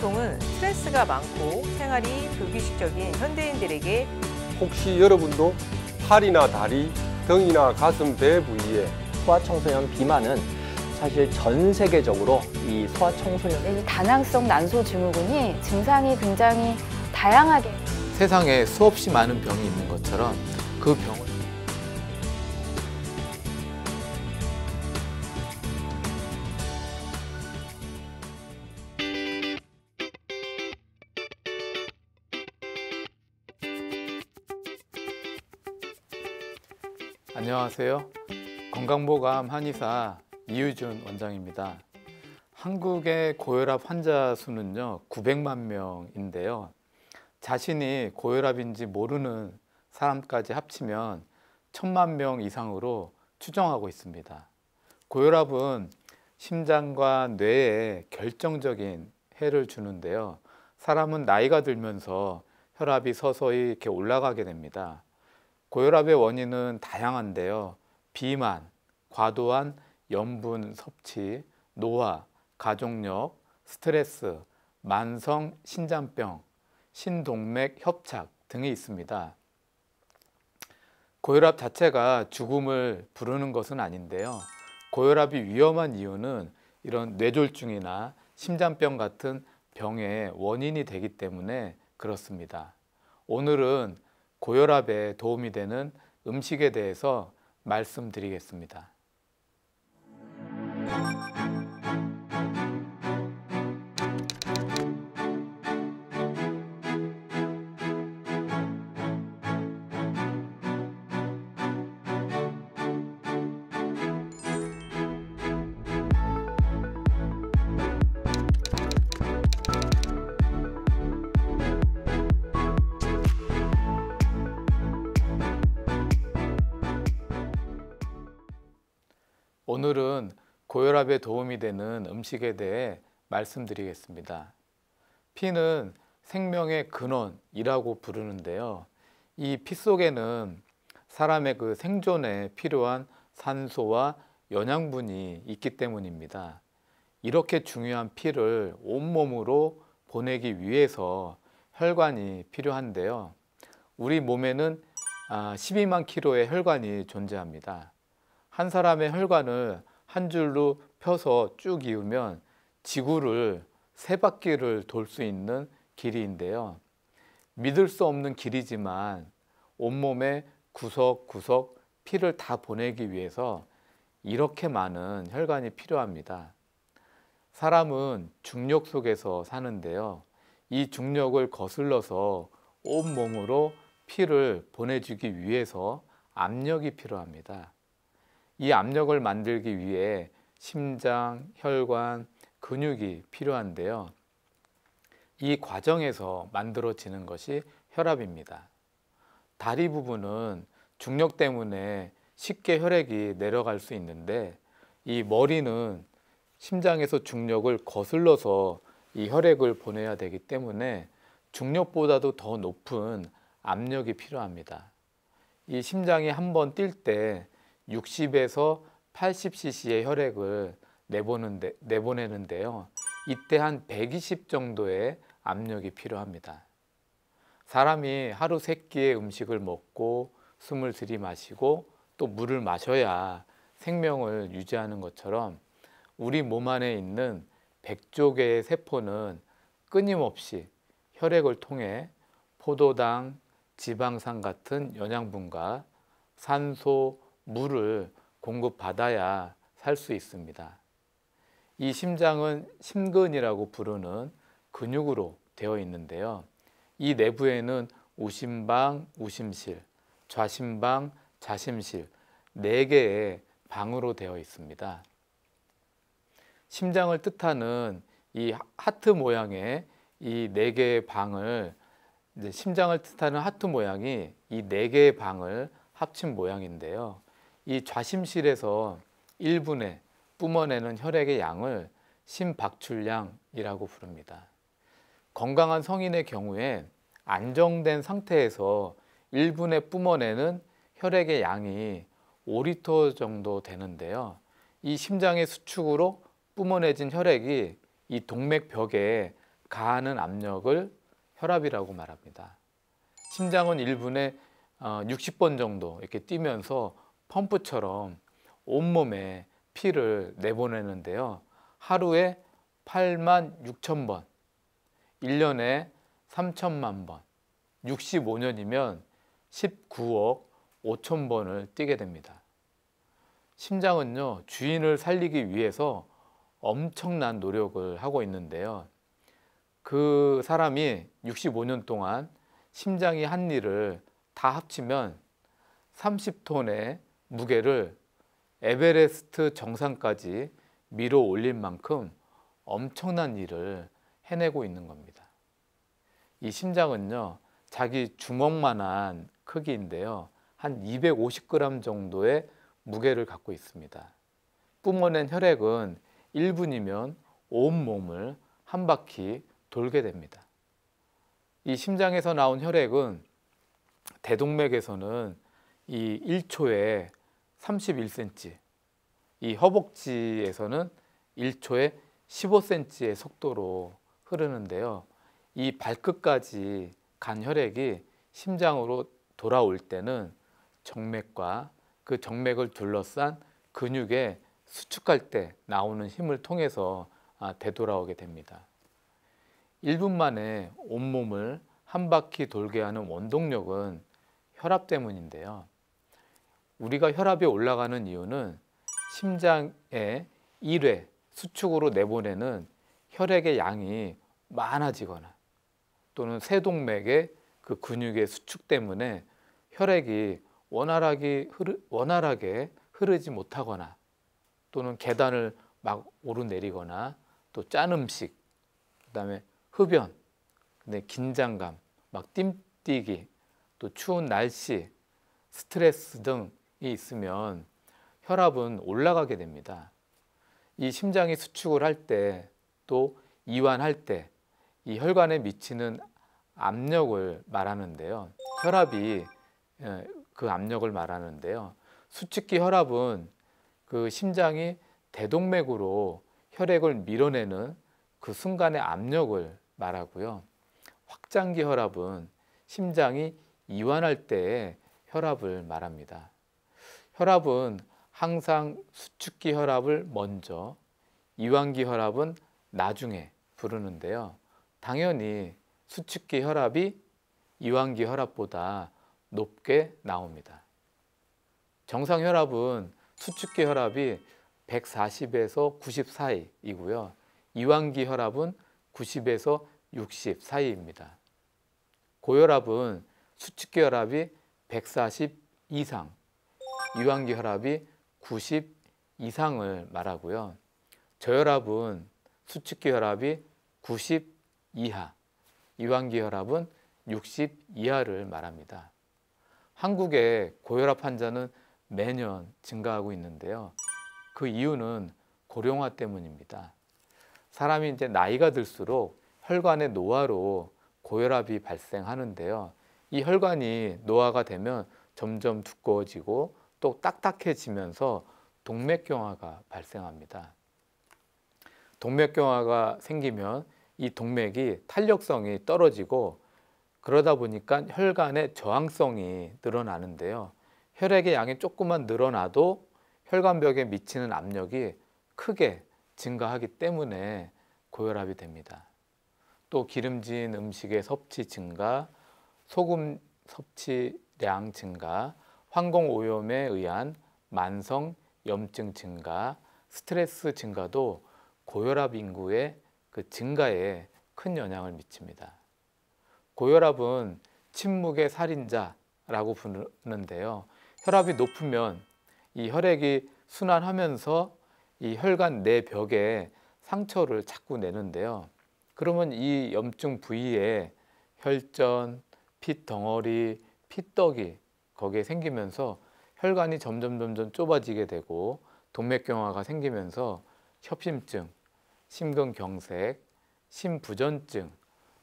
보통은 스트레스가 많고 생활이 불규칙적인 현대인들에게 혹시 여러분도 팔이나 다리, 등이나 가슴, 배 부위에 소아청소년 비만은 사실 전 세계적으로 이 소아청소년 이 다낭성 난소 증후군이 증상이 굉장히 다양하게 세상에 수없이 많은 병이 있는 것처럼 그 병을 안녕하세요. 건강보감 한의사 이유준 원장입니다. 한국의 고혈압 환자 수는요, 900만 명인데요. 자신이 고혈압인지 모르는 사람까지 합치면 1000만 명 이상으로 추정하고 있습니다. 고혈압은 심장과 뇌에 결정적인 해를 주는데요. 사람은 나이가 들면서 혈압이 서서히 이렇게 올라가게 됩니다. 고혈압의 원인은 다양한데요. 비만, 과도한 염분 섭취, 노화, 가족력, 스트레스, 만성 신장병, 신동맥 협착 등이 있습니다. 고혈압 자체가 죽음을 부르는 것은 아닌데요. 고혈압이 위험한 이유는 이런 뇌졸중이나 심장병 같은 병의 원인이 되기 때문에 그렇습니다. 오늘은 고혈압에 도움이 되는 음식에 대해서 말씀드리겠습니다. 오늘은 고혈압에 도움이 되는 음식에 대해 말씀드리겠습니다. 피는 생명의 근원이라고 부르는데요. 이 피 속에는 사람의 그 생존에 필요한 산소와 영양분이 있기 때문입니다. 이렇게 중요한 피를 온몸으로 보내기 위해서 혈관이 필요한데요. 우리 몸에는 12만 아, 킬로의 혈관이 존재합니다. 한 사람의 혈관을 한 줄로 펴서 쭉 이으면 지구를 세 바퀴를 돌 수 있는 길이인데요. 믿을 수 없는 길이지만 온몸에 구석구석 피를 다 보내기 위해서 이렇게 많은 혈관이 필요합니다. 사람은 중력 속에서 사는데요. 이 중력을 거슬러서 온몸으로 피를 보내주기 위해서 압력이 필요합니다. 이 압력을 만들기 위해 심장, 혈관, 근육이 필요한데요. 이 과정에서 만들어지는 것이 혈압입니다. 다리 부분은 중력 때문에 쉽게 혈액이 내려갈 수 있는데 이 머리는 심장에서 중력을 거슬러서 이 혈액을 보내야 되기 때문에 중력보다도 더 높은 압력이 필요합니다. 이 심장이 한번뛸때 60에서 80cc의 혈액을 내보는데, 내보내는데요. 이때 한 120 정도의 압력이 필요합니다. 사람이 하루 세끼의 음식을 먹고 숨을 들이마시고 또 물을 마셔야 생명을 유지하는 것처럼 우리 몸 안에 있는 100조 개의 세포는 끊임없이 혈액을 통해 포도당, 지방산 같은 영양분과 산소, 물을 공급받아야 살 수 있습니다. 이 심장은 심근이라고 부르는 근육으로 되어 있는데요. 이 내부에는 우심방, 우심실, 좌심방, 좌심실 4개의 방으로 되어 있습니다. 심장을 뜻하는 이 하트 모양의 이 4개의 방을 심장을 뜻하는 하트 모양이 이 4개의 방을 합친 모양인데요. 이 좌심실에서 1분에 뿜어내는 혈액의 양을 심박출량이라고 부릅니다. 건강한 성인의 경우에 안정된 상태에서 1분에 뿜어내는 혈액의 양이 5리터 정도 되는데요. 이 심장의 수축으로 뿜어내진 혈액이 이 동맥벽에 가하는 압력을 혈압이라고 말합니다. 심장은 1분에 60번 어, 정도 이렇게 뛰면서 펌프처럼 온몸에 피를 내보내는데요. 하루에 8만 6천 번, 1년에 3천만 번, 65년이면 19억 5천 번을 뛰게 됩니다. 심장은요, 주인을 살리기 위해서 엄청난 노력을 하고 있는데요. 그 사람이 65년 동안 심장이 한 일을 다 합치면 30톤의 무게를 에베레스트 정상까지 밀어 올린 만큼 엄청난 일을 해내고 있는 겁니다. 이 심장은요, 자기 주먹만한 크기인데요. 한 250g 정도의 무게를 갖고 있습니다. 뿜어낸 혈액은 1분이면 온 몸을 한 바퀴 돌게 됩니다. 이 심장에서 나온 혈액은 대동맥에서는 이 1초에 31cm 이 허벅지에서는 1초에 15cm의 속도로 흐르는데요. 이 발끝까지 간 혈액이 심장으로 돌아올 때는 정맥과 그 정맥을 둘러싼 근육에 수축할 때 나오는 힘을 통해서 아, 되돌아오게 됩니다. 1분 만에 온몸을 한 바퀴 돌게 하는 원동력은 혈압 때문인데요. 우리가 혈압이 올라가는 이유는 심장의 1회 수축으로 내보내는 혈액의 양이 많아지거나 또는 세동맥의 그 근육의 수축 때문에 혈액이 원활하게, 흐르, 원활하게 흐르지 못하거나 또는 계단을 막 오르내리거나 또 짠 음식, 그다음에 흡연, 근데 네, 긴장감, 막 뜀뛰기, 또 추운 날씨, 스트레스 등 있으면 혈압은 올라가게 됩니다. 이 심장이 수축을 할 때 또 이완할 때 이 혈관에 미치는 압력을 말하는데요. 혈압이 예, 그 압력을 말하는데요. 수축기 혈압은 그 심장이 대동맥으로 혈액을 밀어내는 그 순간의 압력을 말하고요. 확장기 혈압은 심장이 이완할 때의 혈압을 말합니다. 혈압은 항상 수축기 혈압을 먼저, 이완기 혈압은 나중에 부르는데요. 당연히 수축기 혈압이 이완기 혈압보다 높게 나옵니다. 정상 혈압은 수축기 혈압이 140에서 90 사이이고요. 이완기 혈압은 90에서 60 사이입니다. 고혈압은 수축기 혈압이 140 이상 이완기 혈압이 90 이상을 말하고요. 저혈압은 수축기 혈압이 90 이하, 이완기 혈압은 60 이하를 말합니다. 한국의 고혈압 환자는 매년 증가하고 있는데요. 그 이유는 고령화 때문입니다. 사람이 이제 나이가 들수록 혈관의 노화로 고혈압이 발생하는데요. 이 혈관이 노화가 되면 점점 두꺼워지고 또 딱딱해지면서 동맥경화가 발생합니다. 동맥경화가 생기면 이 동맥이 탄력성이 떨어지고 그러다 보니까 혈관의 저항성이 늘어나는데요. 혈액의 양이 조금만 늘어나도 혈관벽에 미치는 압력이 크게 증가하기 때문에 고혈압이 됩니다. 또 기름진 음식의 섭취 증가, 소금 섭취량 증가, 환공오염에 의한 만성 염증 증가, 스트레스 증가도 고혈압 인구의 그 증가에 큰 영향을 미칩니다. 고혈압은 침묵의 살인자라고 부르는데요. 혈압이 높으면 이 혈액이 순환하면서 이 혈관 내 벽에 상처를 자꾸 내는데요. 그러면 이 염증 부위에 혈전, 핏 덩어리, 핏떡이 거기에 생기면서 혈관이 점점 점점 좁아지게 되고 동맥경화가 생기면서 협심증, 심근경색, 심부전증,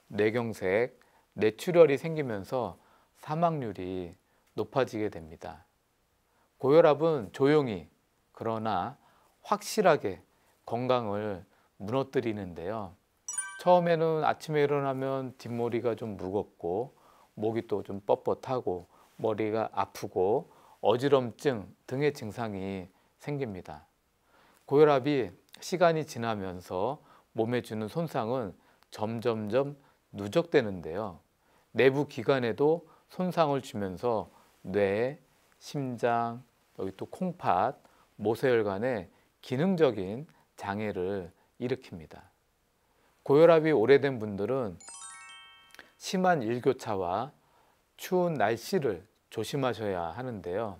뇌경색, 뇌출혈이 생기면서 사망률이 높아지게 됩니다. 고혈압은 조용히 그러나 확실하게 건강을 무너뜨리는데요. 처음에는 아침에 일어나면 뒷머리가 좀 무겁고 목이 또 좀 뻣뻣하고 머리가 아프고 어지럼증 등의 증상이 생깁니다. 고혈압이 시간이 지나면서 몸에 주는 손상은 점점점 누적되는데요. 내부 기관에도 손상을 주면서 뇌, 심장, 여기 또 콩팥, 모세혈관에 기능적인 장애를 일으킵니다. 고혈압이 오래된 분들은 심한 일교차와 추운 날씨를 조심하셔야 하는데요.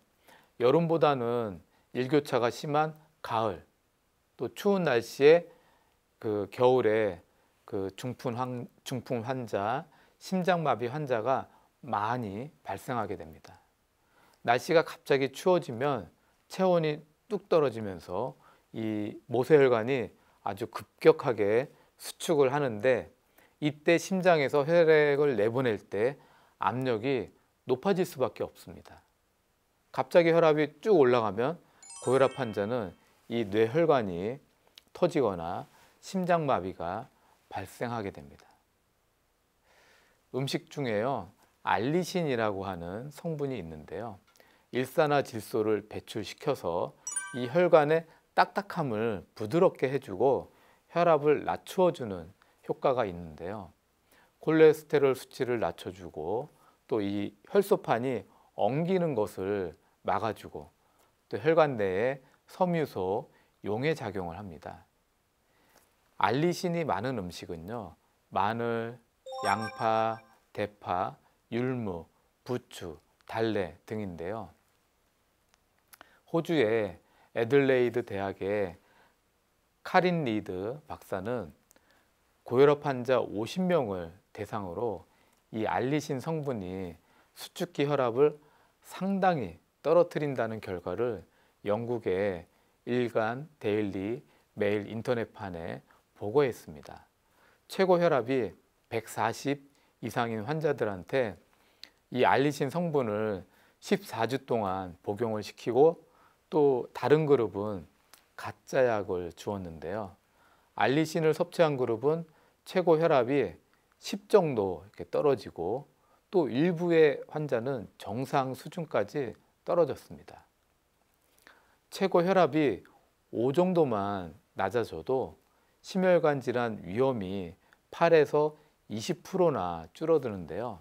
여름보다는 일교차가 심한 가을, 또 추운 날씨에 그 겨울에 그 중풍, 환, 중풍 환자, 심장마비 환자가 많이 발생하게 됩니다. 날씨가 갑자기 추워지면 체온이 뚝 떨어지면서 이 모세혈관이 아주 급격하게 수축을 하는데 이때 심장에서 혈액을 내보낼 때 압력이 높아질 수밖에 없습니다. 갑자기 혈압이 쭉 올라가면 고혈압 환자는 이 뇌혈관이 터지거나 심장마비가 발생하게 됩니다. 음식 중에요. 알리신이라고 하는 성분이 있는데요. 일산화질소를 배출시켜서 이 혈관의 딱딱함을 부드럽게 해주고 혈압을 낮추어주는 효과가 있는데요. 콜레스테롤 수치를 낮춰주고 또 이 혈소판이 엉기는 것을 막아주고 또 혈관 내에 섬유소 용해 작용을 합니다. 알리신이 많은 음식은요. 마늘, 양파, 대파, 율무, 부추, 달래 등인데요. 호주의 애들레이드 대학의 카린 리드 박사는 고혈압 환자 50명을 대상으로 이 알리신 성분이 수축기 혈압을 상당히 떨어뜨린다는 결과를 영국의 일간 데일리 메일 인터넷판에 보고했습니다. 최고 혈압이 140 이상인 환자들한테 이 알리신 성분을 14주 동안 복용을 시키고 또 다른 그룹은 가짜 약을 주었는데요. 알리신을 섭취한 그룹은 최고 혈압이 10 정도 이렇게 떨어지고 또 일부의 환자는 정상 수준까지 떨어졌습니다. 최고 혈압이 5 정도만 낮아져도 심혈관 질환 위험이 8에서 20%나 줄어드는데요.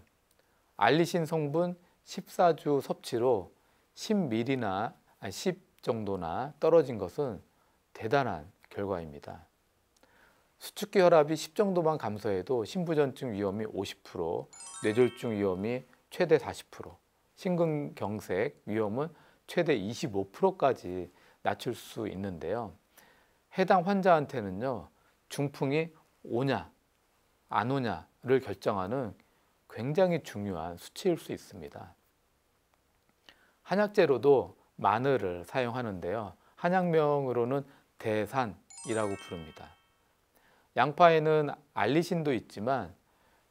알리신 성분 14주 섭취로 10ml나 10 정도나 떨어진 것은 대단한 결과입니다. 수축기 혈압이 10 정도만 감소해도 심부전증 위험이 50%, 뇌졸중 위험이 최대 40%, 심근경색 위험은 최대 25%까지 낮출 수 있는데요. 해당 환자한테는요. 중풍이 오냐 안 오냐를 결정하는 굉장히 중요한 수치일 수 있습니다. 한약재로도 마늘을 사용하는데요. 한약명으로는 대산이라고 부릅니다. 양파에는 알리신도 있지만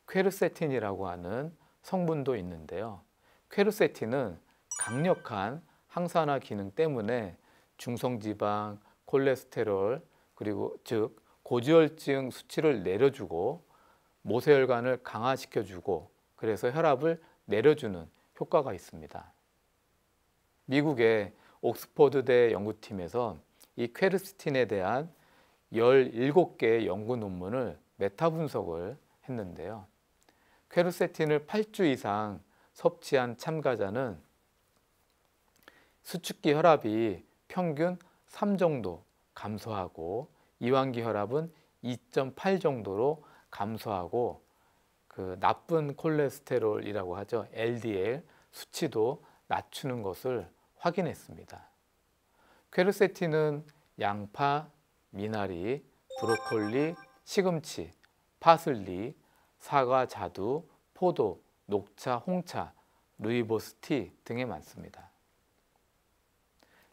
퀘르세틴이라고 하는 성분도 있는데요. 퀘르세틴은 강력한 항산화 기능 때문에 중성지방, 콜레스테롤, 그리고 즉 고지혈증 수치를 내려주고 모세혈관을 강화시켜주고 그래서 혈압을 내려주는 효과가 있습니다. 미국의 옥스퍼드대 연구팀에서 이 퀘르스틴에 대한 17개의 연구 논문을 메타 분석을 했는데요. 퀘르세틴을 8주 이상 섭취한 참가자는 수축기 혈압이 평균 3 정도 감소하고 이완기 혈압은 2.8 정도로 감소하고 그 나쁜 콜레스테롤이라고 하죠. LDL 수치도 낮추는 것을 확인했습니다. 퀘르세틴은 양파, 미나리, 브로콜리, 시금치, 파슬리, 사과, 자두, 포도, 녹차, 홍차, 루이보스티 등에 많습니다.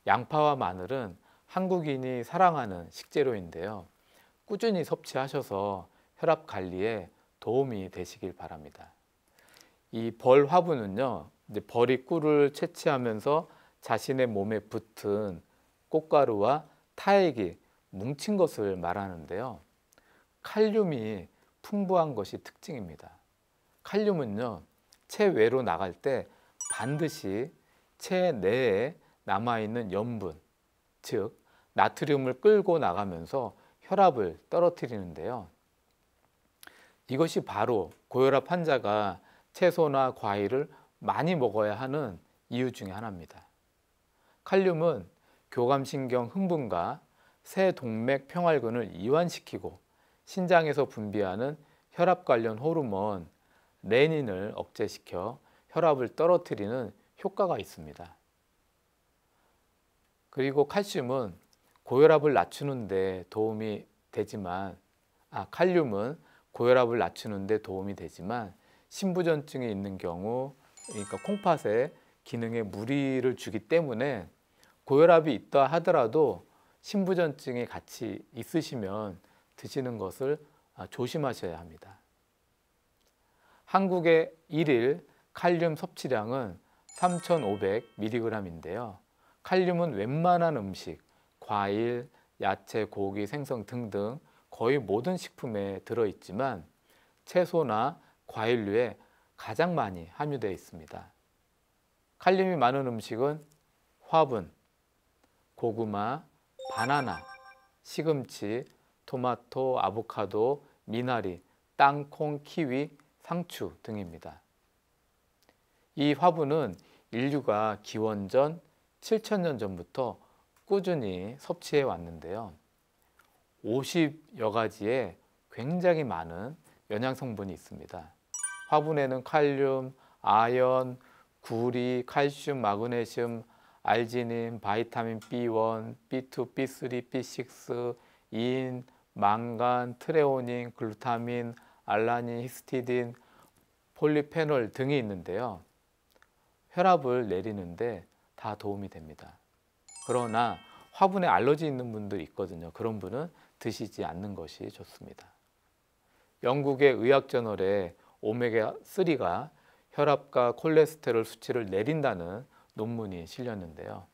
양파와 마늘은 한국인이 사랑하는 식재료인데요. 꾸준히 섭취하셔서 혈압 관리에 도움이 되시길 바랍니다. 이 벌 화분은요, 벌이 꿀을 채취하면서 자신의 몸에 붙은 꽃가루와 타액이 뭉친 것을 말하는데요. 칼륨이 풍부한 것이 특징입니다. 칼륨은요, 체외로 나갈 때 반드시 체내에 남아있는 염분, 즉 나트륨을 끌고 나가면서 혈압을 떨어뜨리는데요. 이것이 바로 고혈압 환자가 채소나 과일을 많이 먹어야 하는 이유 중의 하나입니다. 칼륨은 교감신경 흥분과 새 동맥 평활근을 이완시키고 신장에서 분비하는 혈압 관련 호르몬 레닌을 억제시켜 혈압을 떨어뜨리는 효과가 있습니다. 그리고 칼슘은 고혈압을 낮추는데 도움이 되지만 아 칼륨은 고혈압을 낮추는데 도움이 되지만 신부전증이 있는 경우 그러니까 콩팥의 기능에 무리를 주기 때문에 고혈압이 있다 하더라도 신부전증이 같이 있으시면 드시는 것을 아, 조심하셔야 합니다. 한국의 1일 칼륨 섭취량은 3,500mg인데요. 칼륨은 웬만한 음식, 과일, 야채, 고기, 생선 등등 거의 모든 식품에 들어있지만 채소나 과일류에 가장 많이 함유되어 있습니다. 칼륨이 많은 음식은 화분, 고구마, 바나나, 시금치, 토마토, 아보카도, 미나리, 땅콩, 키위, 상추 등입니다. 이 화분은 인류가 기원전 7천년 전부터 꾸준히 섭취해 왔는데요. 50여 가지의 굉장히 많은 영양 성분이 있습니다. 화분에는 칼륨, 아연, 구리, 칼슘, 마그네슘, 알지닌, 바이타민 B1, B2, B3, B6, 인, 망간, 트레오닌, 글루타민, 알라닌, 히스티딘, 폴리페놀 등이 있는데요. 혈압을 내리는데 다 도움이 됩니다. 그러나 화분에 알러지 있는 분들 있거든요. 그런 분은 드시지 않는 것이 좋습니다. 영국의 의학저널에 오메가3가 혈압과 콜레스테롤 수치를 내린다는 논문이 실렸는데요.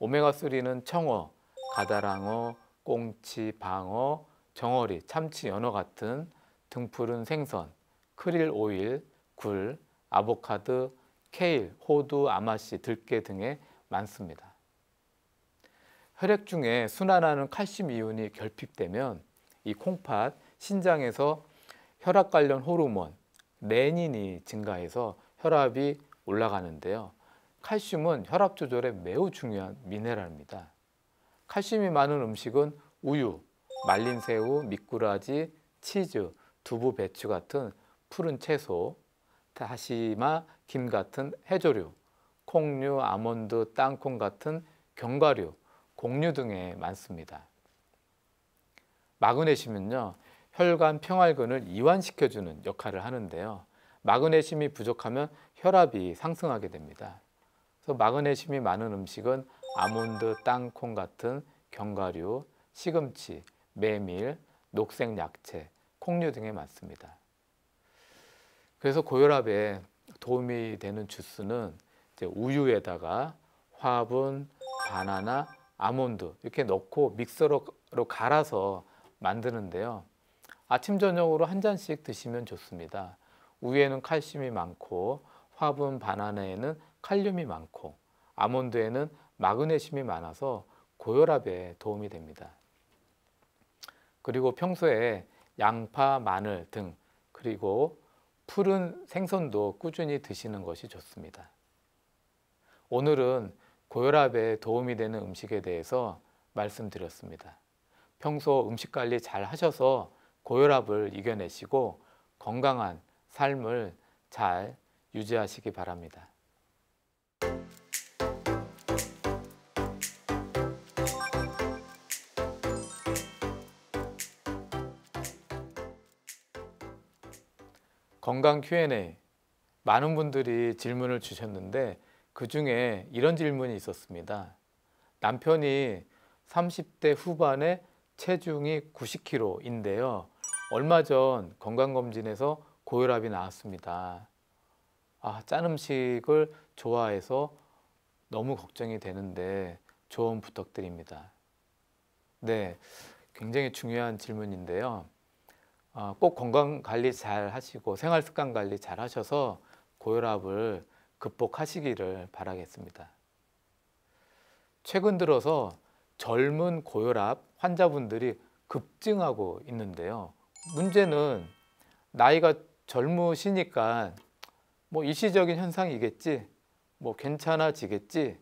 오메가3는 청어, 가다랑어, 꽁치, 방어, 정어리, 참치, 연어 같은 등푸른 생선, 크릴 오일, 굴, 아보카드, 케일, 호두, 아마씨, 들깨 등에 많습니다. 혈액 중에 순환하는 칼슘 이온이 결핍되면 이 콩팥 신장에서 혈압 관련 호르몬 레닌이 증가해서 혈압이 올라가는데요. 칼슘은 혈압 조절에 매우 중요한 미네랄입니다. 칼슘이 많은 음식은 우유, 말린 새우, 미꾸라지, 치즈, 두부, 배추 같은 푸른 채소, 다시마, 김 같은 해조류, 콩류, 아몬드, 땅콩 같은 견과류, 곡류 등에 많습니다. 마그네슘은요, 혈관 평활근을 이완시켜주는 역할을 하는데요. 마그네슘이 부족하면 혈압이 상승하게 됩니다. 그래서 마그네슘이 많은 음식은 아몬드, 땅콩 같은 견과류, 시금치, 메밀, 녹색 약채 콩류 등에 많습니다. 그래서 고혈압에 도움이 되는 주스는 우유에다가 화분, 바나나, 아몬드 이렇게 넣고 믹서로 갈아서 만드는데요. 아침 저녁으로 한 잔씩 드시면 좋습니다. 우유에는 칼슘이 많고 화분 바나나에는 칼륨이 많고 아몬드에는 마그네슘이 많아서 고혈압에 도움이 됩니다. 그리고 평소에 양파, 마늘 등 그리고 푸른 생선도 꾸준히 드시는 것이 좋습니다. 오늘은 고혈압에 도움이 되는 음식에 대해서 말씀드렸습니다. 평소 음식 관리 잘 하셔서 고혈압을 이겨내시고 건강한 삶을 잘 유지하시기 바랍니다. 건강 Q&A 많은 분들이 질문을 주셨는데 그 중에 이런 질문이 있었습니다. 남편이 30대 후반에 체중이 90kg인데요. 얼마 전 건강검진에서 고혈압이 나왔습니다. 아, 짠 음식을 좋아해서 너무 걱정이 되는데 조언 부탁드립니다. 네, 굉장히 중요한 질문인데요. 아, 꼭 건강 관리 잘 하시고 생활 습관 관리 잘 하셔서 고혈압을 극복하시기를 바라겠습니다. 최근 들어서 젊은 고혈압 환자분들이 급증하고 있는데요. 문제는 나이가 젊으시니까 뭐 일시적인 현상이겠지, 뭐 괜찮아지겠지,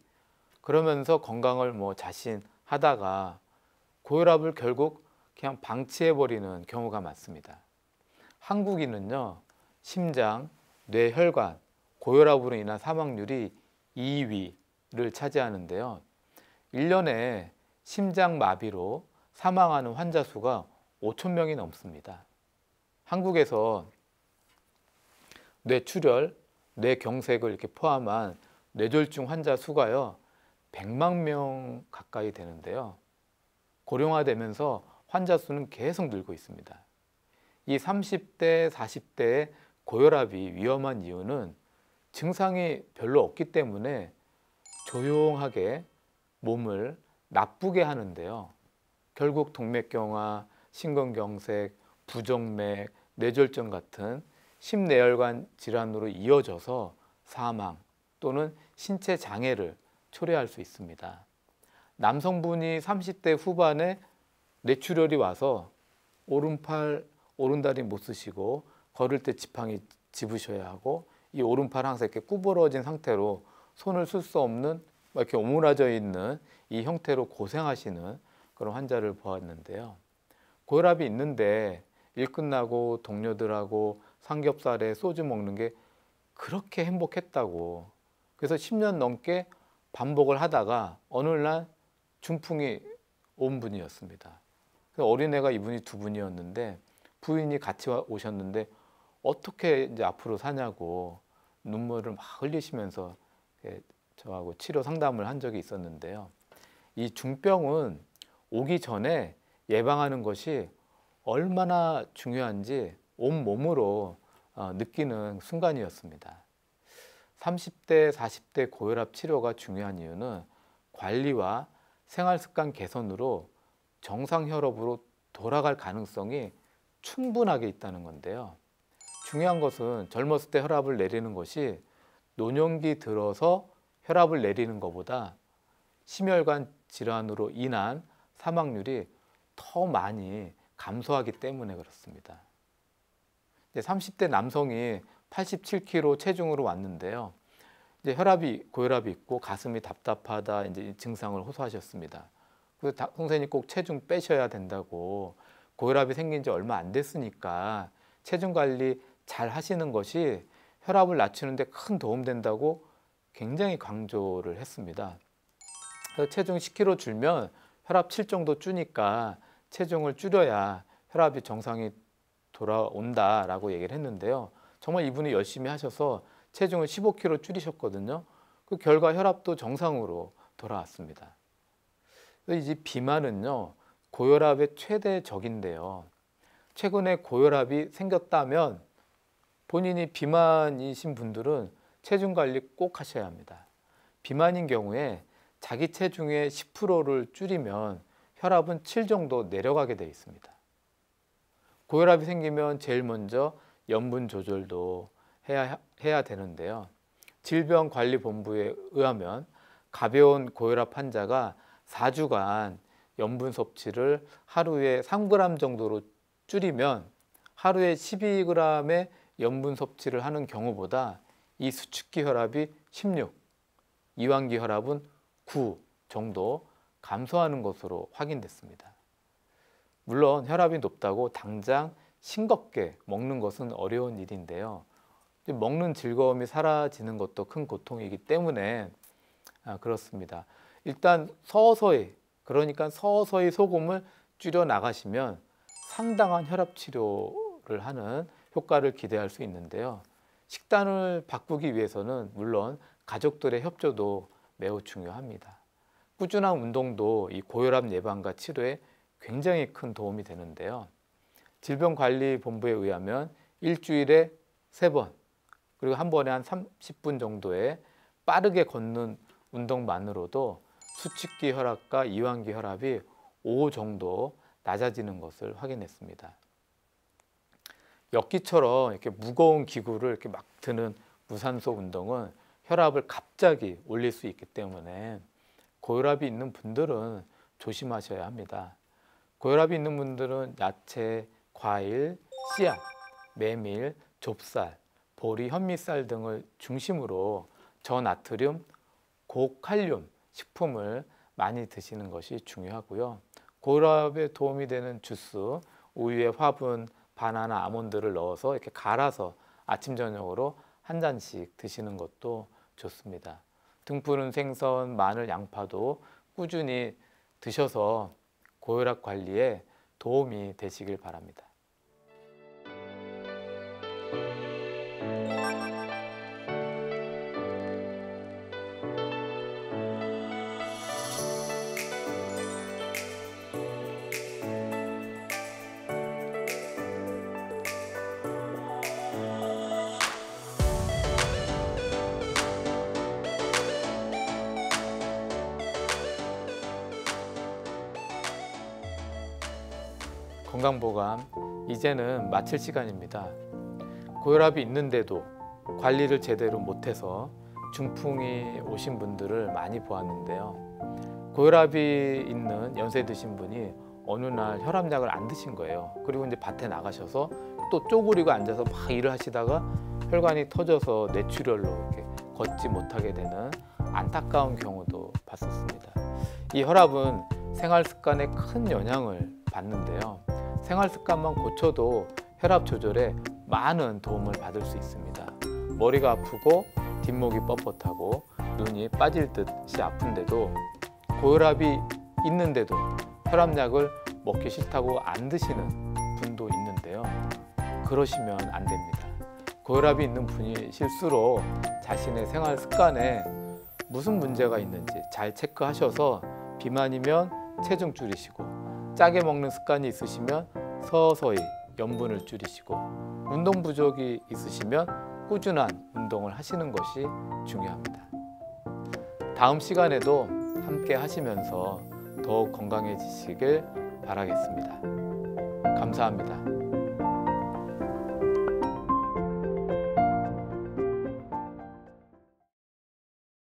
그러면서 건강을 뭐 자신하다가 고혈압을 결국 그냥 방치해버리는 경우가 많습니다. 한국인은요, 심장, 뇌혈관, 고혈압으로 인한 사망률이 2위를 차지하는데요. 1년에 심장마비로 사망하는 환자 수가 5천 명이 넘습니다. 한국에서 뇌출혈, 뇌경색을 이렇게 포함한 뇌졸중 환자 수가요. 100만 명 가까이 되는데요. 고령화되면서 환자 수는 계속 늘고 있습니다. 이 30대, 40대의 고혈압이 위험한 이유는 증상이 별로 없기 때문에 조용하게 몸을 나쁘게 하는데요. 결국 동맥경화, 신경경색, 부정맥, 뇌졸중 같은 심내혈관 질환으로 이어져서 사망 또는 신체 장애를 초래할 수 있습니다. 남성분이 30대 후반에 뇌출혈이 와서 오른팔, 오른다리 못 쓰시고 걸을 때 지팡이 집으셔야 하고 이 오른팔 항상 이렇게 구부러진 상태로 손을 쓸 수 없는 막 이렇게 오므라져 있는 이 형태로 고생하시는 그런 환자를 보았는데요. 고혈압이 있는데 일 끝나고 동료들하고 삼겹살에 소주 먹는 게 그렇게 행복했다고 그래서 10년 넘게 반복을 하다가 어느 날 중풍이 온 분이었습니다. 그 어린애가 이분이 두 분이었는데 부인이 같이 오셨는데 어떻게 이제 앞으로 사냐고 눈물을 막 흘리시면서 저하고 치료 상담을 한 적이 있었는데요. 이 중병은 오기 전에 예방하는 것이 얼마나 중요한지 온 몸으로 어, 느끼는 순간이었습니다. 30대, 40대 고혈압 치료가 중요한 이유는 관리와 생활 습관 개선으로 정상 혈압으로 돌아갈 가능성이 충분하게 있다는 건데요. 중요한 것은 젊었을 때 혈압을 내리는 것이 노년기 들어서 혈압을 내리는 것보다 심혈관 질환으로 인한 사망률이 더 많이 감소하기 때문에 그렇습니다. 30대 남성이 87kg 체중으로 왔는데요. 이제 혈압이 고혈압이 있고 가슴이 답답하다 이제 증상을 호소하셨습니다. 그 선생님 꼭 체중 빼셔야 된다고 고혈압이 생긴 지 얼마 안 됐으니까 체중 관리 잘 하시는 것이 혈압을 낮추는데 큰 도움 된다고 굉장히 강조를 했습니다. 그래서 체중 10kg 줄면 혈압 7 정도 줄니까 체중을 줄여야 혈압이 정상이 돌아온다라고 얘기를 했는데요. 정말 이분이 열심히 하셔서 체중을 15kg 줄이셨거든요. 그 결과 혈압도 정상으로 돌아왔습니다. 그 이 비만은요 고혈압의 최대 적인데요. 최근에 고혈압이 생겼다면 본인이 비만이신 분들은 체중 관리 꼭 하셔야 합니다. 비만인 경우에 자기 체중의 10%를 줄이면 혈압은 7 정도 내려가게 되어 있습니다. 고혈압이 생기면 제일 먼저 염분 조절도 해야, 해야 되는데요. 질병관리본부에 의하면 가벼운 고혈압 환자가 4주간 염분 섭취를 하루에 3g 정도로 줄이면 하루에 12g의 염분 섭취를 하는 경우보다 이 수축기 혈압이 16, 이완기 혈압은 9 정도 감소하는 것으로 확인됐습니다. 물론 혈압이 높다고 당장 싱겁게 먹는 것은 어려운 일인데요. 먹는 즐거움이 사라지는 것도 큰 고통이기 때문에 아, 그렇습니다. 일단 서서히 그러니까 서서히 소금을 줄여 나가시면 상당한 혈압 치료를 하는 효과를 기대할 수 있는데요. 식단을 바꾸기 위해서는 물론 가족들의 협조도 매우 중요합니다. 꾸준한 운동도 이 고혈압 예방과 치료에 굉장히 큰 도움이 되는데요. 질병관리본부에 의하면 일주일에 세 번 그리고 한 번에 한 30분 정도의 빠르게 걷는 운동만으로도 수축기 혈압과 이완기 혈압이 5 정도 낮아지는 것을 확인했습니다. 역기처럼 이렇게 무거운 기구를 이렇게 막 드는 무산소 운동은 혈압을 갑자기 올릴 수 있기 때문에 고혈압이 있는 분들은 조심하셔야 합니다. 고혈압이 있는 분들은 야채, 과일, 씨앗, 메밀, 좁쌀, 보리, 현미쌀 등을 중심으로 저나트륨, 고칼륨 식품을 많이 드시는 것이 중요하고요. 고혈압에 도움이 되는 주스, 우유에 화분, 바나나, 아몬드를 넣어서 이렇게 갈아서 아침 저녁으로 한 잔씩 드시는 것도 좋습니다. 등푸른 생선, 마늘, 양파도 꾸준히 드셔서 고혈압 관리에 도움이 되시길 바랍니다. 건강보감 이제는 마칠 시간입니다. 고혈압이 있는데도 관리를 제대로 못해서 중풍이 오신 분들을 많이 보았는데요. 고혈압이 있는 연세 드신 분이 어느 날 혈압약을 안 드신 거예요. 그리고 이제 밭에 나가셔서 또 쪼그리고 앉아서 막 일을 하시다가 혈관이 터져서 뇌출혈로 이렇게 걷지 못하게 되는 안타까운 경우도 봤었습니다. 이 혈압은 생활 습관에 큰 영향을 받는데요. 생활 습관만 고쳐도 혈압 조절에 많은 도움을 받을 수 있습니다. 머리가 아프고 뒷목이 뻣뻣하고 눈이 빠질 듯이 아픈데도 고혈압이 있는데도 혈압약을 먹기 싫다고 안 드시는 분도 있는데요. 그러시면 안 됩니다. 고혈압이 있는 분이 실수로 자신의 생활 습관에 무슨 문제가 있는지 잘 체크하셔서 비만이면 체중 줄이시고 짜게 먹는 습관이 있으시면 서서히 염분을 줄이시고 운동 부족이 있으시면 꾸준한 운동을 하시는 것이 중요합니다. 다음 시간에도 함께 하시면서 더욱 건강해지시길 바라겠습니다. 감사합니다.